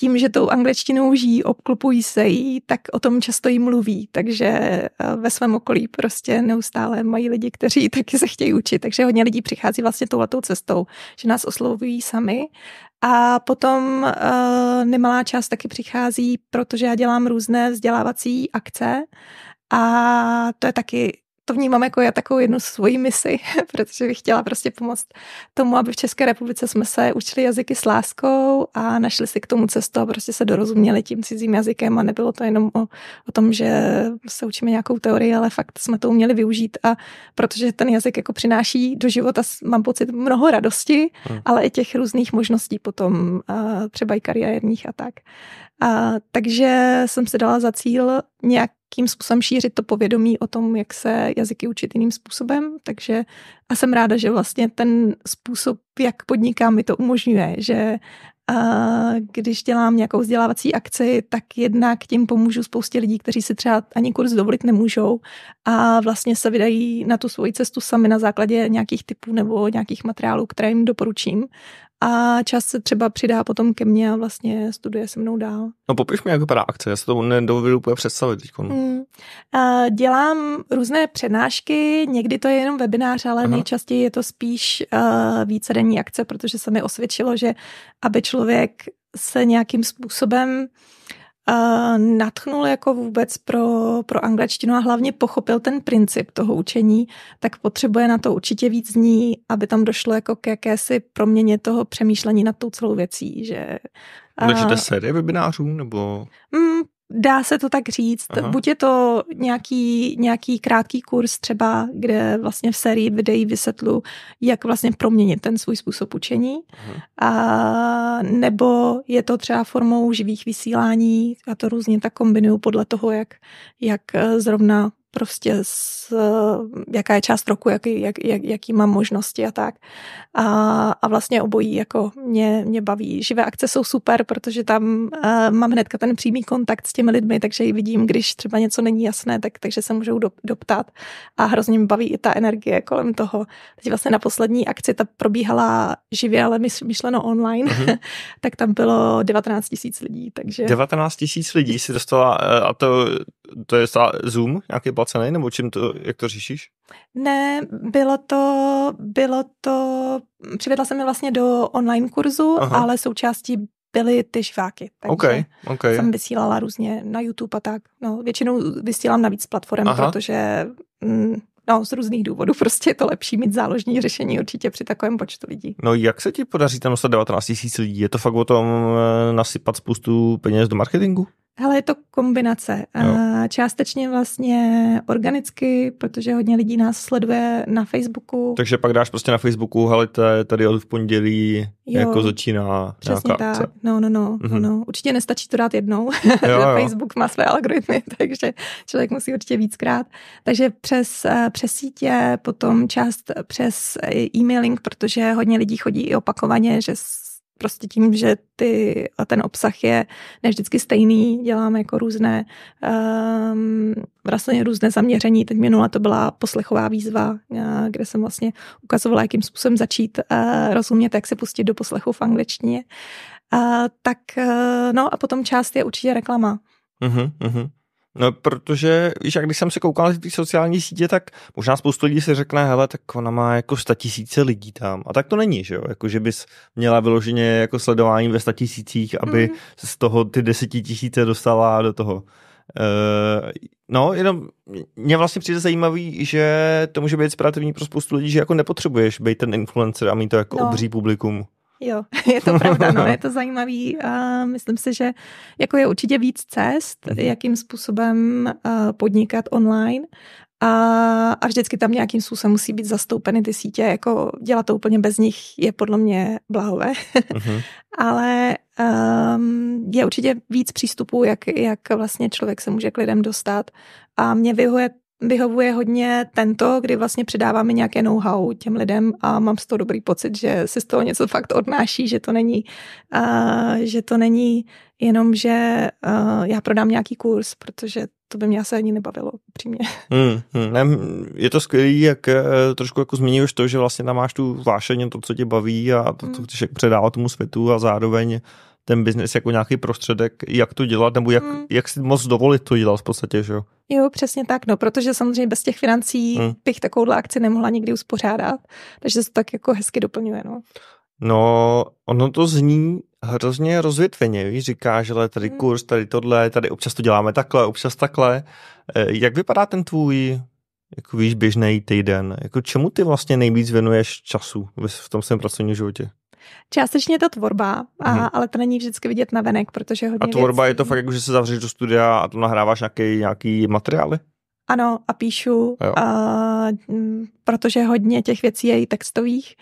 tím, že tou angličtinou žijí, obklopují se jí, tak o tom často jí mluví, takže eh, ve svém okolí prostě neustále mají lidi, kteří taky se chtějí učit, takže hodně lidí přichází vlastně touhletou cestou, že nás oslovují sami a potom uh, nemalá část taky přichází, protože já dělám různé vzdělávací akce a to je taky to vnímám jako já takovou jednu svoji misi, *laughs* protože bych chtěla prostě pomoct tomu, aby v České republice jsme se učili jazyky s láskou a našli si k tomu cestu a prostě se dorozuměli tím cizím jazykem a nebylo to jenom o, o tom, že se učíme nějakou teorii, ale fakt jsme to uměli využít a protože ten jazyk jako přináší do života, mám pocit, mnoho radosti, hmm. ale i těch různých možností potom, třeba i kariérních a tak. A, takže jsem se dala za cíl nějak nějakým způsobem šířit to povědomí o tom, jak se jazyky učit jiným způsobem. Takže a jsem ráda, že vlastně ten způsob, jak podnikám, mi to umožňuje, že když dělám nějakou vzdělávací akci, tak jednak tím pomůžu spoustě lidí, kteří si třeba ani kurz dovolit nemůžou a vlastně se vydají na tu svoji cestu sami na základě nějakých typů nebo nějakých materiálů, které jim doporučím a čas se třeba přidá potom ke mně a vlastně studuje se mnou dál. No popiš mi, jak vypadá akce, já se to nedovedu úplně představit teď. Hmm. A dělám různé přednášky, někdy to je jenom webinář, ale Aha. nejčastěji je to spíš uh, vícedenní akce, protože se mi osvědčilo, že aby člověk se nějakým způsobem Eh, natchnul jako vůbec pro, pro angličtinu a hlavně pochopil ten princip toho učení, tak potřebuje na to určitě víc dní, aby tam došlo jako k jakési proměně toho přemýšlení nad tou celou věcí, že... Takže to eh, série webinářů, nebo... Mm, Dá se to tak říct. Aha. Buď je to nějaký, nějaký krátký kurz třeba, kde vlastně v sérii videí vysvětlu, jak vlastně proměnit ten svůj způsob učení. A, nebo je to třeba formou živých vysílání. Já to různě tak kombinuju podle toho, jak, jak eh, zrovna prostě z, jaká je část roku, jaký, jak, jak, jaký mám možnosti a tak. A, a vlastně obojí jako mě, mě baví. Živé akce jsou super, protože tam uh, mám hnedka ten přímý kontakt s těmi lidmi, takže ji vidím, když třeba něco není jasné, tak, takže se můžou do, doptat a hrozně mě baví i ta energie kolem toho. Teď vlastně na poslední akci ta probíhala živě, ale myšleno online, uh-huh. *laughs* tak tam bylo 19 tisíc lidí, takže... 19 tisíc lidí si dostala, eh, a to, to je Zoom, nějaký zaplacený, nebo čím to, jak to řešíš? Ne, bylo to, bylo to, přivedla jsem je vlastně do online kurzu, Aha. ale součástí byly ty šváky. Takže okay, okay. jsem vysílala různě na YouTube a tak. No, většinou vysílám navíc platform, Aha. protože mm, No, z různých důvodů. Prostě je to lepší mít záložní řešení určitě při takovém počtu lidí. No, jak se ti podaří tam dostat 19 000 lidí? Je to fakt o tom eh, nasypat spoustu peněz do marketingu? Hele, je to kombinace. Jo. Částečně vlastně organicky, protože hodně lidí nás sleduje na Facebooku. Takže pak dáš prostě na Facebooku, hele, tady od v pondělí jo, jako začíná Přesně nějaká tak. Akce. No, no, no, mm-hmm. no. Určitě nestačí to dát jednou. *laughs* *laughs* Jo, jo. Facebook má své algoritmy, *laughs* takže člověk musí určitě víckrát. Takže přes, eh, přes sítě, potom část přes eh, e-mailing, protože hodně lidí chodí i opakovaně, že prostě tím, že ty, ten obsah je ne vždycky stejný, děláme jako různé, um, vlastně různé zaměření. Teď minula to byla poslechová výzva, eh, kde jsem vlastně ukazovala, jakým způsobem začít uh, rozumět, jak se pustit do poslechu v angličtině. Uh, tak uh, no a potom část je určitě reklama. Uh-huh, uh-huh. No, protože, víš, jak když jsem se koukal na ty sociální sítě, tak možná spoustu lidí si řekne, hele, tak ona má jako tisíce lidí tam. A tak to není, že jo? Jako, že bys měla vyloženě jako sledování ve tisících, aby mm-hmm. z toho ty desetitisíce dostala do toho. Uh, no, jenom mě vlastně přijde zajímavý, že to může být inspirativní pro spoustu lidí, že jako nepotřebuješ být ten influencer a mít to jako no. obří publikum. Jo, *laughs* je to pravda, no, je to zajímavý. A myslím si, že jako je určitě víc cest, mhm. jakým způsobem eh, podnikat online. A, a vždycky tam nějakým způsobem musí být zastoupeny ty sítě, jako dělat to úplně bez nich je podle mě blahové. Uh-huh. *laughs* Ale um, je určitě víc přístupů, jak, jak vlastně člověk se může k lidem dostat. A mě vyhuje vyhovuje hodně tento, kdy vlastně předáváme nějaké know-how těm lidem a mám z toho dobrý pocit, že si z toho něco fakt odnáší, že to není, uh, že to není jenom, že uh, já prodám nějaký kurz, protože to by mě asi ani nebavilo, upřímně. Hmm, hmm, ne, je to skvělé, jak e, trošku jako zmíníš to, že vlastně tam máš tu vášeň, to, co tě baví a to, co hmm. chceš předávat tomu světu a zároveň ten biznis jako nějaký prostředek, jak to dělat, nebo jak, hmm. jak si moc dovolit to dělat v podstatě, že jo? Jo, přesně tak, no, protože samozřejmě bez těch financí hmm. bych takovouhle akci nemohla nikdy uspořádat, takže se to tak jako hezky doplňuje, no. No, ono to zní hrozně rozvětveně, víš, že ale tady hmm. kurz, tady tohle, tady občas to děláme takhle, občas takhle. Eh, jak vypadá ten tvůj jako víš, běžný týden. Jako čemu ty vlastně nejvíc věnuješ času v tom svém pracovním životě? částečně je to tvorba, a, hmm. ale to není vždycky vidět na venek, protože hodně A tvorba věcí... je to fakt jako, že se zavřeš do studia a tu nahráváš nějaký, nějaký materiály? Ano, a píšu, a, m, mm, protože hodně těch věcí je i textových.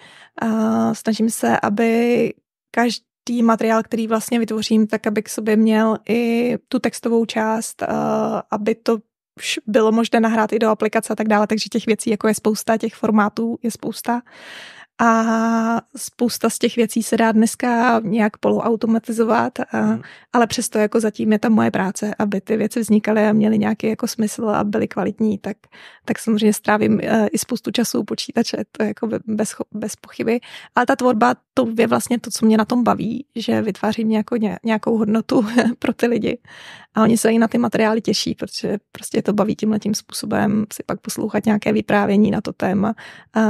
A, snažím se, aby každý tý materiál, který vlastně vytvořím, tak abych sobě měl i tu textovou část, aby to bylo možné nahrát i do aplikace a tak dále, takže těch věcí jako je spousta, těch formátů je spousta a spousta z těch věcí se dá dneska nějak poloautomatizovat, a, hmm. ale přesto jako zatím je tam moje práce, aby ty věci vznikaly a měly nějaký jako smysl a byly kvalitní, tak, tak samozřejmě strávím e, i spoustu času u počítače, to jako bez, bez pochyby. Ale ta tvorba, to je vlastně to, co mě na tom baví, že vytvářím nějakou, nějakou hodnotu *laughs* pro ty lidi a oni se i na ty materiály těší, protože prostě to baví tímhle tím způsobem si pak poslouchat nějaké vyprávění na to téma, a,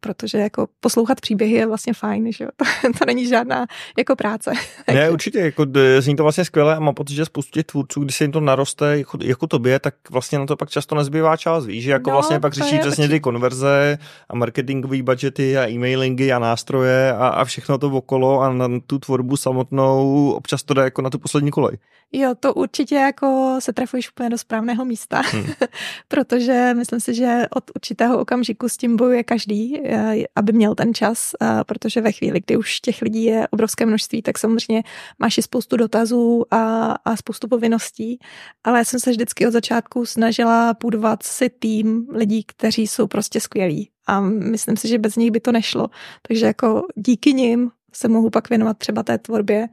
protože jako poslouchat příběhy je vlastně fajn, že jo? *laughs* To, to není žádná jako práce. Ne, určitě, jako, zní to vlastně skvěle a mám pocit, že spoustu tvůrců, když se jim to naroste jako, jako tobě, tak vlastně na to pak často nezbývá čas, víš, že jako no, vlastně pak řeší přesně ty konverze a marketingové budgety a e-mailingy a nástroje a, a všechno to okolo a na tu tvorbu samotnou občas to jde jako na tu poslední kolej. Jo, to určitě jako se trefuješ úplně do správného místa, hmm. *laughs* protože myslím si, že od určitého okamžiku s tím bojuje každý, eh, aby měl měl ten čas, eh, protože ve chvíli, kdy už těch lidí je obrovské množství, tak samozřejmě máš i spoustu dotazů a, a spoustu povinností, ale já jsem se vždycky od začátku snažila budovat si tým lidí, kteří jsou prostě skvělí a myslím si, že bez nich by to nešlo. Takže jako díky nim se mohu pak věnovat třeba té tvorbě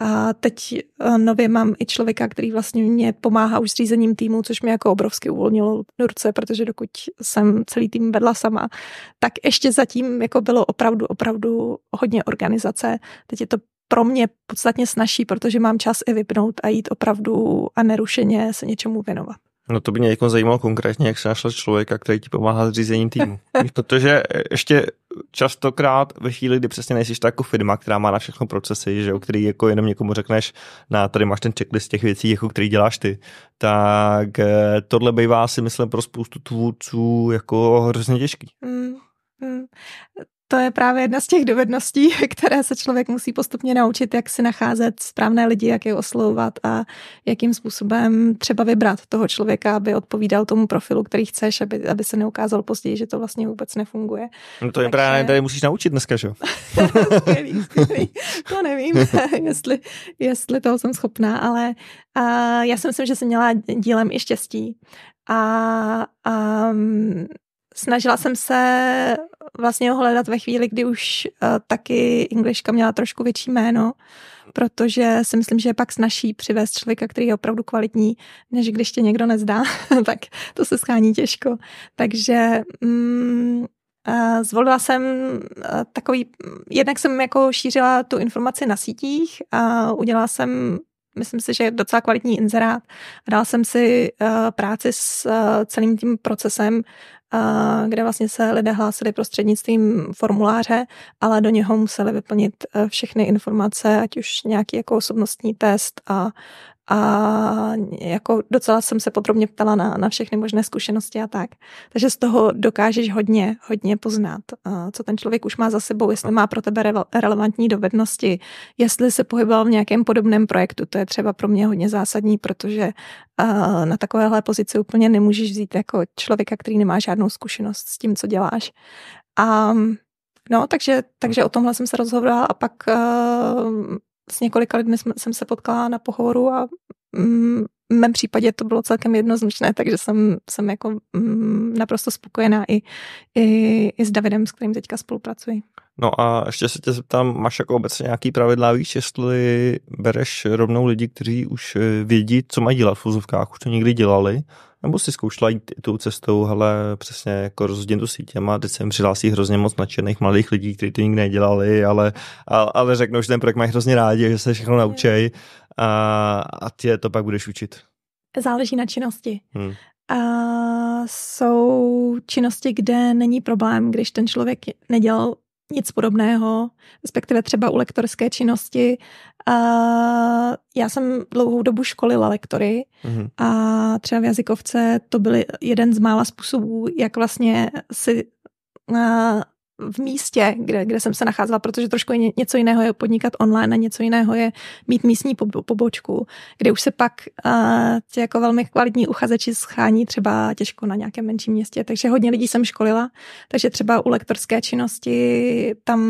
a teď eh, nově mám i člověka, který vlastně mě pomáhá už s řízením týmu, což mě jako obrovsky uvolnilo do ruce, protože dokud jsem celý tým vedla sama, tak ještě zatím jako bylo opravdu, opravdu hodně organizace. Teď je to pro mě podstatně snažší, protože mám čas i vypnout a jít opravdu a nerušeně se něčemu věnovat. No to by mě jako zajímalo konkrétně, jak se našel člověka, který ti pomáhá s řízením týmu. *laughs* Protože ještě častokrát ve chvíli, kdy přesně nejsi ta jako firma, která má na všechno procesy, že jo, který jako jenom někomu řekneš, na tady máš ten checklist těch věcí, jako který děláš ty, tak eh, tohle bývá si myslím pro spoustu tvůrců jako hrozně těžký. Mm, mm. To je právě jedna z těch dovedností, *laughs* které se člověk musí postupně naučit, jak si nacházet správné lidi, jak je oslovovat a jakým způsobem třeba vybrat toho člověka, aby odpovídal tomu profilu, který chceš, aby, aby se neukázal později, že to vlastně vůbec nefunguje. No to je Takže... právě, tady musíš naučit dneska, že jo? *laughs* To nevím, *laughs* jestli, jestli toho jsem schopná, ale a já si myslím, že jsem měla dílem i štěstí. A, a snažila jsem se vlastně ho hledat ve chvíli, kdy už uh, taky Englishka měla trošku větší jméno, protože si myslím, že je pak snaží přivést člověka, který je opravdu kvalitní, než když tě někdo nezdá, *laughs* tak to se schání těžko. Takže mm, uh, Zvolila jsem uh, takový, jednak jsem jako šířila tu informaci na sítích a udělala jsem myslím si, že je docela kvalitní inzerát. Dal jsem si uh, práci s uh, celým tím procesem kde vlastně se lidé hlásili prostřednictvím formuláře, ale do něho museli vyplnit eh, všechny informace, ať už nějaký jako osobnostní test a a jako docela jsem se podrobně ptala na, na všechny možné zkušenosti a tak. Takže z toho dokážeš hodně, hodně poznat, eh, co ten člověk už má za sebou, jestli má pro tebe relevantní dovednosti, jestli se pohyboval v nějakém podobném projektu. To je třeba pro mě hodně zásadní, protože eh, na takovéhle pozici úplně nemůžeš vzít jako člověka, který nemá žádnou zkušenost s tím, co děláš. A No, takže, takže o tomhle jsem se rozhodla a pak eh, s několika lidmi jsem se potkala na pohovoru a mm, v mém případě to bylo celkem jednoznačné, takže jsem, jsem jako mm, naprosto spokojená i, i, i s Davidem, s kterým teďka spolupracuji. No a ještě se tě zeptám, máš jako obecně nějaký pravidla, víš, jestli bereš rovnou lidi, kteří už eh, vědí, co mají dělat v fuzovkách, už to někdy dělali, nebo si zkoušela jít tou cestou, ale přesně jako rozhodně tu sítěma, teď se mi přihlásí hrozně moc nadšených mladých lidí, kteří to nikdy nedělali, ale, ale, ale řeknou, že ten projekt mají hrozně rádi, že se všechno naučej a, a ty je to pak budeš učit. Záleží na činnosti. Hmm. A jsou činnosti, kde není problém, když ten člověk nedělal nic podobného, respektive třeba u lektorské činnosti. A já jsem dlouhou dobu školila lektory mm-hmm. a třeba v jazykovce to byl jeden z mála způsobů, jak vlastně si v místě, kde, kde jsem se nacházela, protože trošku je něco jiného je podnikat online a něco jiného je mít místní pobočku, kde už se pak uh, eh, tě jako velmi kvalitní uchazeči schání třeba těžko na nějakém menším městě. Takže hodně lidí jsem školila, takže třeba u lektorské činnosti tam,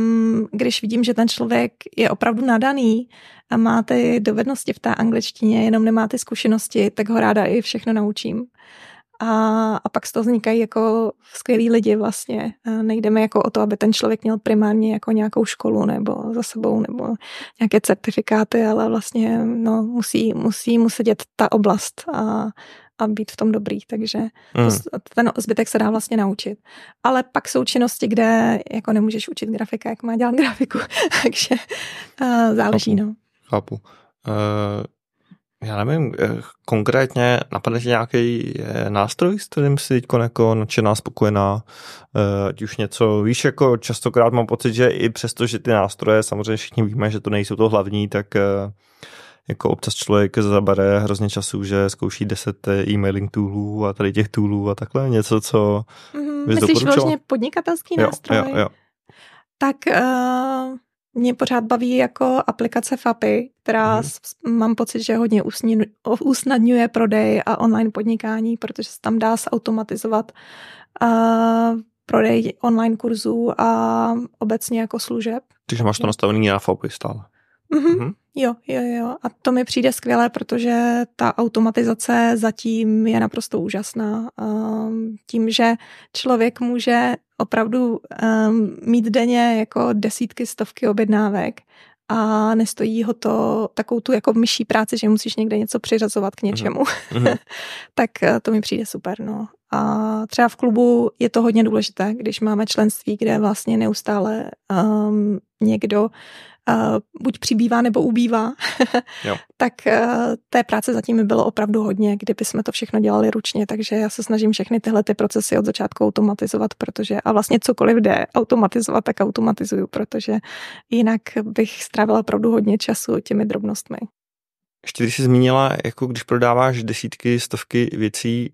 když vidím, že ten člověk je opravdu nadaný a má ty dovednosti v té angličtině, jenom nemá ty zkušenosti, tak ho ráda i všechno naučím a, a pak z toho vznikají jako skvělí lidi vlastně. E, nejdeme jako o to, aby ten člověk měl primárně jako nějakou školu nebo za sebou nebo nějaké certifikáty, ale vlastně no, musí, musí mu sedět ta oblast a, a být v tom dobrý, takže mm. to, hmm. ten zbytek se dá vlastně naučit. Ale pak jsou činnosti, kde jako nemůžeš učit grafika, jak má dělat *laughs* grafiku, takže uh, záleží. Chápu. No. Chápu. Uh já nevím, eh, konkrétně napadne ti nějaký eh, nástroj, s kterým si teď jako nadšená, spokojená, eh, ať už něco, víš, jako častokrát mám pocit, že i přesto, že ty nástroje, samozřejmě všichni víme, že to nejsou to hlavní, tak jako občas člověk zabere hrozně času, že zkouší 10 e-mailing toolů a tady těch toolů a takhle něco, co mm, Myslíš vyloženě podnikatelský jo, nástroj? Jo, jo. Tak uh, mě pořád baví jako aplikace FAPI, která hmm. S, mám pocit, že hodně usnadňuje prodej a online podnikání, protože se tam dá zautomatizovat uh, prodej online kurzů a obecně jako služeb. Takže máš to nastavený na FAPI stále? Mm-hmm. Jo, jo, jo. A to mi přijde skvělé, protože ta automatizace zatím je naprosto úžasná. Um, tím, že člověk může opravdu um, mít denně jako desítky, stovky objednávek a nestojí ho to takovou tu jako myší práci, že musíš někde něco přiřazovat k mhm. něčemu. Mm-hmm. *laughs* tak eh, to mi přijde super, no. A třeba v klubu je to hodně důležité, když máme členství, kde vlastně neustále um, někdo buď přibývá nebo ubývá, *laughs* tak uh, té práce zatím mi bylo opravdu hodně, kdyby jsme to všechno dělali ručně, takže já se snažím všechny tyhle ty procesy od začátku automatizovat, protože a vlastně cokoliv jde automatizovat, tak automatizuju, protože jinak bych strávila opravdu hodně času těmi drobnostmi. Ještě když jsi zmínila, jako když prodáváš desítky, stovky věcí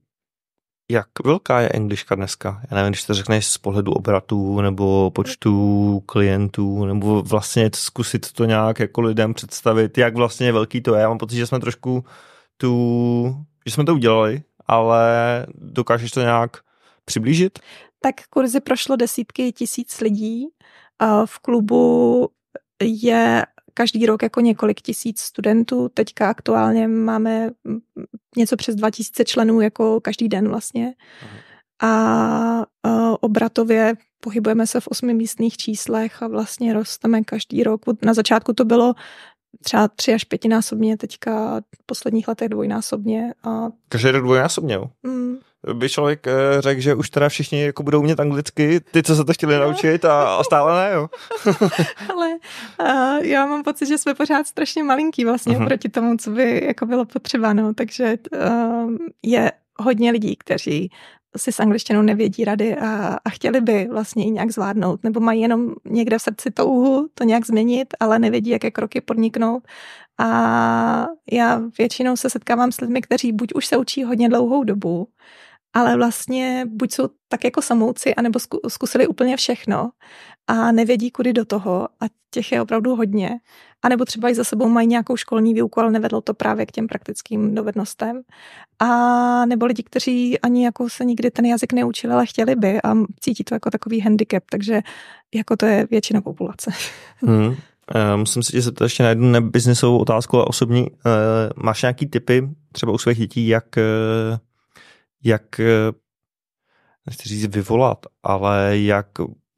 jak velká je Angliška dneska? Já nevím, když to řekneš z pohledu obratů nebo počtu klientů, nebo vlastně zkusit to nějak jako lidem představit, jak vlastně velký to je. Já mám pocit, že jsme trošku tu, že jsme to udělali, ale dokážeš to nějak přiblížit? Tak kurzy prošlo desítky tisíc lidí. V klubu je každý rok jako několik tisíc studentů. Teďka aktuálně máme něco přes 2000 členů jako každý den vlastně. A e, obratově pohybujeme se v osmi místných číslech a vlastně rosteme každý rok. Na začátku to bylo třeba tři až pětinásobně, teďka v posledních letech dvojnásobně. A... Každý rok dvojnásobně, jo? Mm by člověk eh, řekl, že už teda všichni jako budou umět anglicky, ty, co se to chtěli naučit a, a stále ne, jo. *laughs* Ale uh, já mám pocit, že jsme pořád strašně malinký vlastně uh-huh. Mhm. proti tomu, co by jako bylo potřeba, no, takže eh, je hodně lidí, kteří si s angličtinou nevědí rady a, a chtěli by vlastně ji nějak zvládnout, nebo mají jenom někde v srdci touhu to nějak změnit, ale nevědí, jaké kroky podniknout. A já většinou se setkávám s lidmi, kteří buď už se učí hodně dlouhou dobu, ale vlastně buď jsou tak jako samouci, anebo zkusili úplně všechno a nevědí, kudy do toho a těch je opravdu hodně. A nebo třeba i za sebou mají nějakou školní výuku, ale nevedlo to právě k těm praktickým dovednostem. A nebo lidi, kteří ani jako se nikdy ten jazyk neučili, ale chtěli by a cítí to jako takový handicap, takže jako to je většina populace. *laughs* Hmm. Eh, musím se tě zeptat ještě na jednu nebiznesovou otázku a osobní. Eh, máš nějaký typy třeba u svých dětí, jak eh, jak, eh, nechci říct vyvolat, ale jak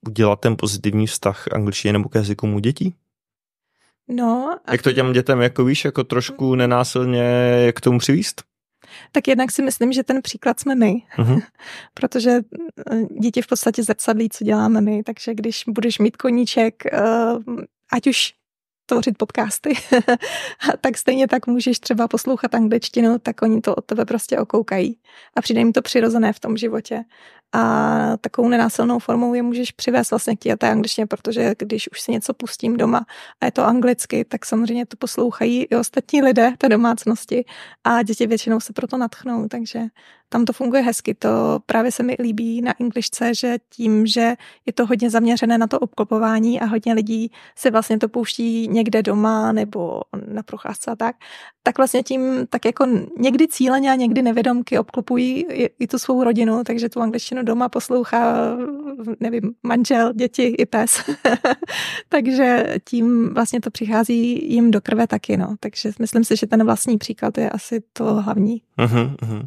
udělat ten pozitivní vztah angličtině nebo k jazyku mu dětí? No. A... Jak to těm dětem, jako víš, jako trošku mm. nenásilně k tomu přivíst? Tak jednak si myslím, že ten příklad jsme my, uh-huh. *laughs* protože eh, děti v podstatě zrcadlí, co děláme my, takže když budeš mít koníček, eh, ať už tvořit podcasty, *laughs* tak stejně tak můžeš třeba poslouchat angličtinu, tak oni to od tebe prostě okoukají. A přijde jim to přirozené v tom životě. A takovou nenásilnou formou je můžeš přivést vlastně k té angličtině, protože když už si něco pustím doma a je to anglicky, tak samozřejmě to poslouchají i ostatní lidé té domácnosti a děti většinou se proto natchnou, takže tam to funguje hezky. To právě se mi líbí na Englishce, že tím, že je to hodně zaměřené na to obklopování a hodně lidí se vlastně to pouští někde doma nebo na procházce a tak, tak vlastně tím tak jako někdy cíleně a někdy nevědomky obklopují i tu svou rodinu, takže tu angličtinu doma poslouchá, nevím, manžel, děti i pes. *laughs* takže tím vlastně to přichází jim do krve taky, no. Takže myslím si, že ten vlastní příklad je asi to hlavní. Uh-huh, uh-huh.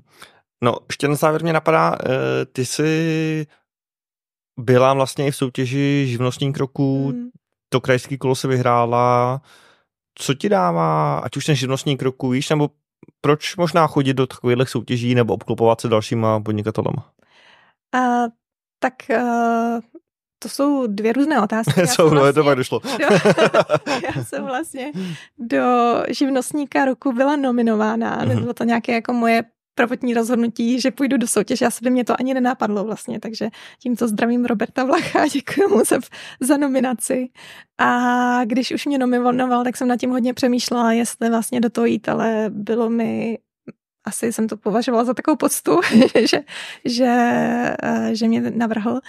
No, ještě na závěr mě napadá, eh, ty jsi byla vlastně i v soutěži živnostních kroků, mm. to krajský kolo se vyhrála. Co ti dává, ať už ten živnostní kroků, víš, nebo proč možná chodit do takových soutěží nebo obklopovat se dalšíma podnikatelama? Uh, tak uh, to jsou dvě různé otázky. *laughs* Já jsou, no, vlastně, to pak došlo. do, *laughs* já jsem vlastně do živnostníka roku byla nominována. mm Bylo to nějaké jako moje prvotní rozhodnutí, že půjdu do soutěže, asi by mě to ani nenápadlo vlastně, takže tímto zdravím Roberta Vlacha, *laughs* děkuji mu za, za nominaci. A když už mě nominoval, tak jsem nad tím hodně přemýšlela, jestli vlastně do toho jít, ale bylo mi asi jsem to považovala za takovou poctu, *laughs* že, že, eh, že mě navrhl,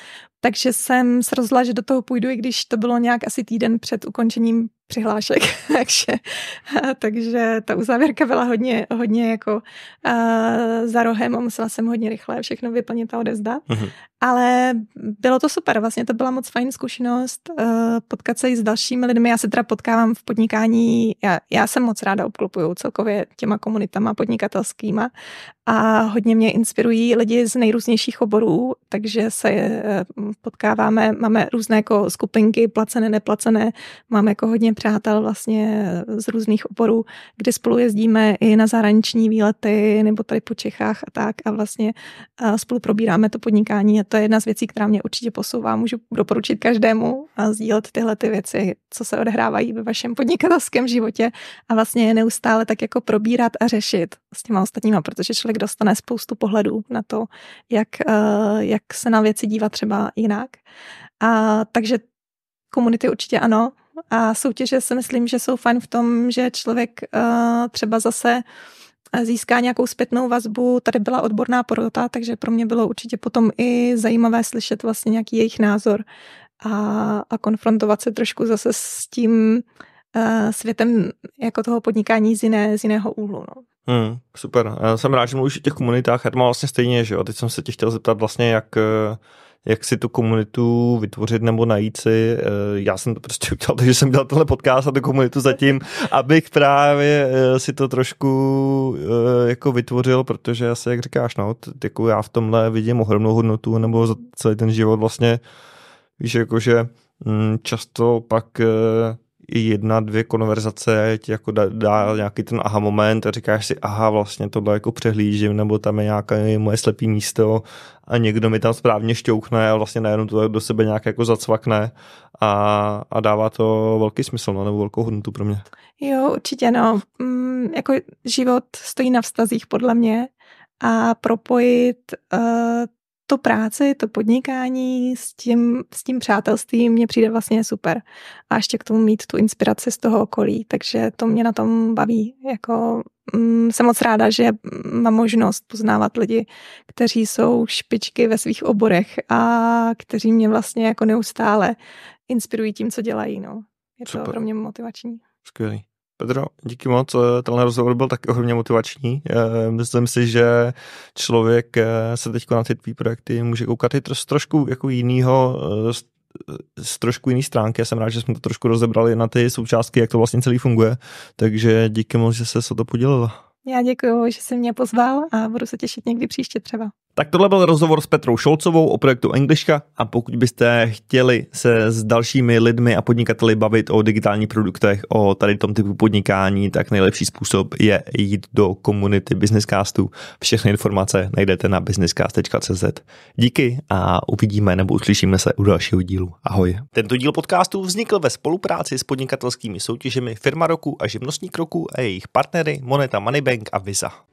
takže jsem se rozhodla, že do toho půjdu, i když to bylo nějak asi týden před ukončením přihlášek. *laughs* takže, takže ta uzávěrka byla hodně, hodně jako uh, za rohem a musela jsem hodně rychle všechno vyplnit a odezdat. Uh-huh. Mhm. Ale bylo to super, vlastně to byla moc fajn zkušenost uh, potkat se i s dalšími lidmi. Já se teda potkávám v podnikání, já, já jsem moc ráda obklopuju celkově těma komunitama podnikatelskýma a hodně mě inspirují lidi z nejrůznějších oborů, takže se uh, potkáváme, máme různé jako skupinky, placené, neplacené, máme jako hodně přátel vlastně z různých oborů, kde spolu jezdíme i na zahraniční výlety nebo tady po Čechách a tak a vlastně spolu probíráme to podnikání a to je jedna z věcí, která mě určitě posouvá. Můžu doporučit každému a sdílet tyhle ty věci, co se odehrávají ve vašem podnikatelském životě a vlastně je neustále tak jako probírat a řešit s těma ostatníma, protože člověk dostane spoustu pohledů na to, jak, eh, jak se na věci dívat třeba jinak. A, takže komunity určitě ano. A soutěže si myslím, že jsou fajn v tom, že člověk uh, třeba zase eh, získá nějakou zpětnou vazbu. Tady byla odborná porota, takže pro mě bylo určitě potom i zajímavé slyšet vlastně nějaký jejich názor a, a konfrontovat se trošku zase s tím uh, světem jako toho podnikání z, jiné, z jiného úhlu. No. Hmm, super. Já jsem rád, že mluvíš o těch komunitách. Já to mám vlastně stejně, že jo? Teď jsem se tě chtěl zeptat vlastně, jak uh jak si tu komunitu vytvořit nebo najít si. Eh, já jsem to prostě *laughs* udělal, takže jsem dělal tenhle podcast a tu komunitu zatím, *laughs* abych právě eh, si to trošku eh, jako vytvořil, protože asi, jak říkáš, no, jako já v tomhle vidím ohromnou hodnotu nebo za celý ten život vlastně, víš, jakože mm, často pak jedna, dvě konverzace ti jako dá, dá nějaký ten aha moment a říkáš si, aha, vlastně tohle jako přehlížím, nebo tam je nějaké moje slepý místo a někdo mi tam správně šťoukne a vlastně najednou to do sebe nějak jako zacvakne a, a dává to velký smysl, no, nebo velkou hodnotu pro mě. Jo, určitě, no. Mm, jako život stojí na vztazích podle mě a propojit uh, to práci, to podnikání s tím, s tím přátelstvím mě přijde vlastně super. A ještě k tomu mít tu inspiraci z toho okolí, takže to mě na tom baví. Jako, mm, jsem moc ráda, že mám možnost poznávat lidi, kteří jsou špičky ve svých oborech a kteří mě vlastně jako neustále inspirují tím, co dělají. No. Je super. to pro mě motivační. Skvělý. Pedro, díky moc. Eh, tenhle rozhovor byl taky ohromně motivační. Eh, myslím si, že člověk eh, se teď na ty tvý projekty může koukat i z trošku jako jinýho, z trošku jiný stránky. Já jsem rád, že jsme to trošku rozebrali na ty součástky, jak to vlastně celý funguje. Takže díky moc, že se o to podělila. Já děkuji, že jsi mě pozval a budu se těšit někdy příště třeba. Tak tohle byl rozhovor s Petrou Šolcovou o projektu Englishka a pokud byste chtěli se s dalšími lidmi a podnikateli bavit o digitálních produktech, o tady tom typu podnikání, tak nejlepší způsob je jít do komunity Businesscastu. Všechny informace najdete na businesscast.cz. Díky a uvidíme nebo uslyšíme se u dalšího dílu. Ahoj. Tento díl podcastu vznikl ve spolupráci s podnikatelskými soutěžemi Firma roku a Živnostník roku a jejich partnery Moneta Moneybank a Visa.